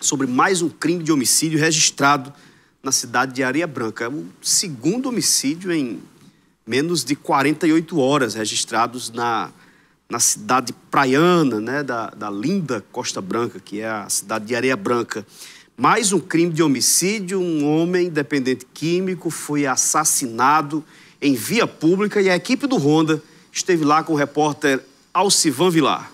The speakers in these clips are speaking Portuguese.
sobre mais um crime de homicídio registrado na cidade de Areia Branca. É o segundo homicídio em menos de 48 horas registrados na, na cidade praiana, né, da, da linda Costa Branca, que é a cidade de Areia Branca. Mais um crime de homicídio, um homem dependente químico foi assassinado em via pública e a equipe do Ronda esteve lá com o repórter Alcivan Vilar.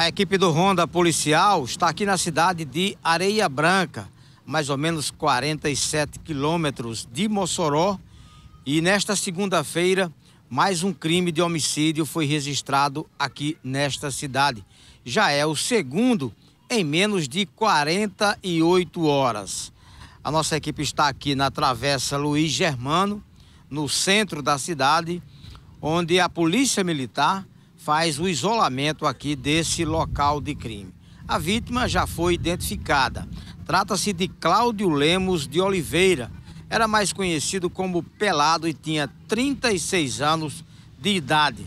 A equipe do Ronda Policial está aqui na cidade de Areia Branca, mais ou menos 47 quilômetros de Mossoró. E nesta segunda-feira, mais um crime de homicídio foi registrado aqui nesta cidade. Já é o segundo em menos de 48 horas. A nossa equipe está aqui na Travessa Luiz Germano, no centro da cidade, onde a Polícia Militar faz o isolamento aqui desse local de crime. A vítima já foi identificada. Trata-se de Cláudio Lemos de Oliveira. Era mais conhecido como Pelado e tinha 36 anos de idade.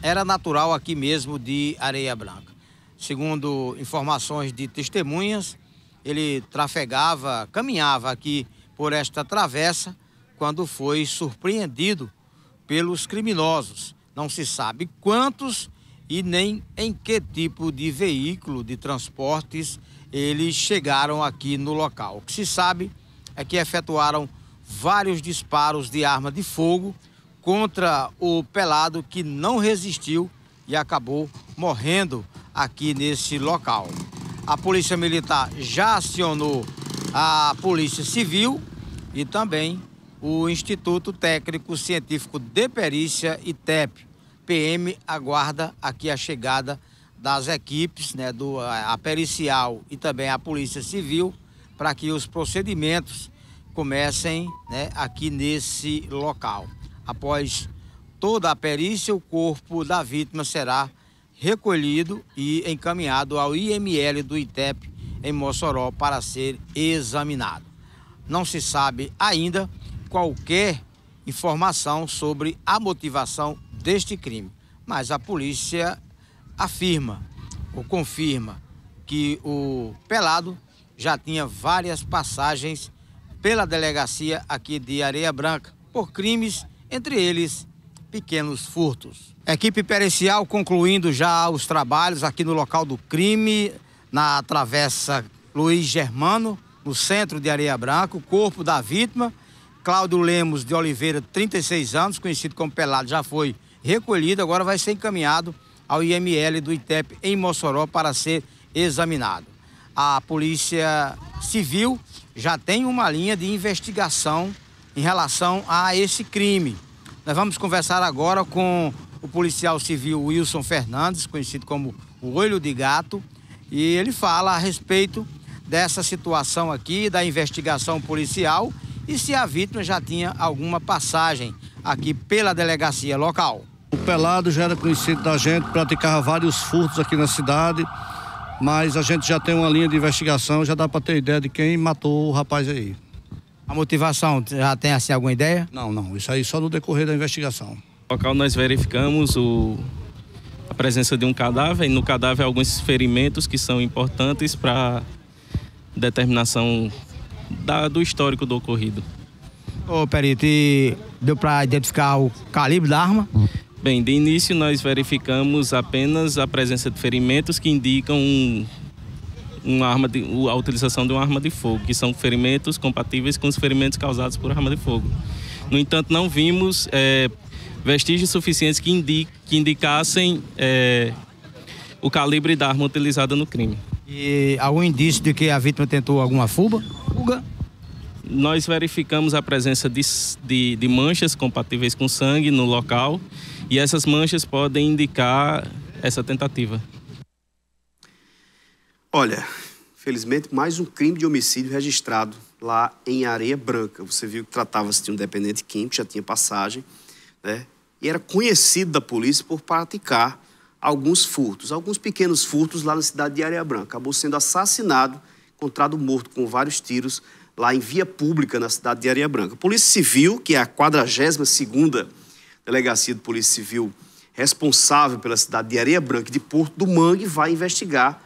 Era natural aqui mesmo de Areia Branca. Segundo informações de testemunhas, ele trafegava, caminhava aqui por esta travessa quando foi surpreendido pelos criminosos. Não se sabe quantos e nem em que tipo de veículo de transportes eles chegaram aqui no local. O que se sabe é que efetuaram vários disparos de arma de fogo contra o pelado que não resistiu e acabou morrendo aqui nesse local. A Polícia Militar já acionou a Polícia Civil e também o Instituto Técnico Científico de Perícia, ITEP. PM aguarda aqui a chegada das equipes, né, do, a pericial e também a Polícia Civil, para que os procedimentos comecem né, aqui nesse local. Após toda a perícia, o corpo da vítima será recolhido e encaminhado ao IML do ITEP em Mossoró para ser examinado. Não se sabe ainda qualquer informação sobre a motivação deste crime. Mas a polícia afirma ou confirma que o Pelado já tinha várias passagens pela delegacia aqui de Areia Branca por crimes, entre eles pequenos furtos. Equipe pericial concluindo já os trabalhos aqui no local do crime, na travessa Luiz Germano, no centro de Areia Branca, o corpo da vítima Cláudio Lemos de Oliveira, 36 anos, conhecido como Pelado, já foi recolhido, agora vai ser encaminhado ao IML do ITEP em Mossoró para ser examinado. A Polícia Civil já tem uma linha de investigação em relação a esse crime. Nós vamos conversar agora com o policial civil Wilson Fernandes, conhecido como o Olho de Gato, e ele fala a respeito dessa situação aqui, da investigação policial e se a vítima já tinha alguma passagem aqui pela delegacia local. O Pelado já era conhecido da gente, praticava vários furtos aqui na cidade, mas a gente já tem uma linha de investigação, já dá para ter ideia de quem matou o rapaz aí. A motivação, já tem assim alguma ideia? Não, não, isso aí só no decorrer da investigação. No local nós verificamos o, a presença de um cadáver e no cadáver alguns ferimentos que são importantes para determinação da, do histórico do ocorrido. Ô, Perito, e deu para identificar o calibre da arma? Bem, de início nós verificamos apenas a presença de ferimentos que indicam um, uma arma de, a utilização de uma arma de fogo, que são ferimentos compatíveis com os ferimentos causados por arma de fogo. No entanto, não vimos é, vestígios suficientes que, que indicassem é, o calibre da arma utilizada no crime. E algum indício de que a vítima tentou alguma fuga? pulga, nós verificamos a presença de, de, de, manchas compatíveis com sangue no local e essas manchas podem indicar essa tentativa. Olha, felizmente mais um crime de homicídio registrado lá em Areia Branca. Você viu que tratava-se de um dependente químico, já tinha passagem, né? E era conhecido da polícia por praticar alguns furtos, alguns pequenos furtos lá na cidade de Areia Branca. Acabou sendo assassinado encontrado morto com vários tiros lá em via pública na cidade de Areia Branca. Polícia Civil, que é a 42 Delegacia de Polícia Civil responsável pela cidade de Areia Branca e de Porto do Mangue, vai investigar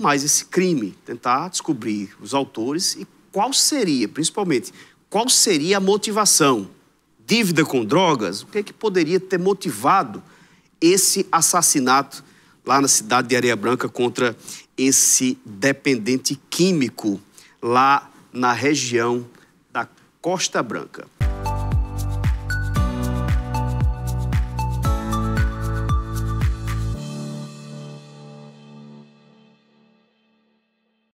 mais esse crime, tentar descobrir os autores e qual seria, principalmente, qual seria a motivação. Dívida com drogas? O que, é que poderia ter motivado esse assassinato lá na cidade de Areia Branca contra esse dependente químico lá na região da Costa Branca.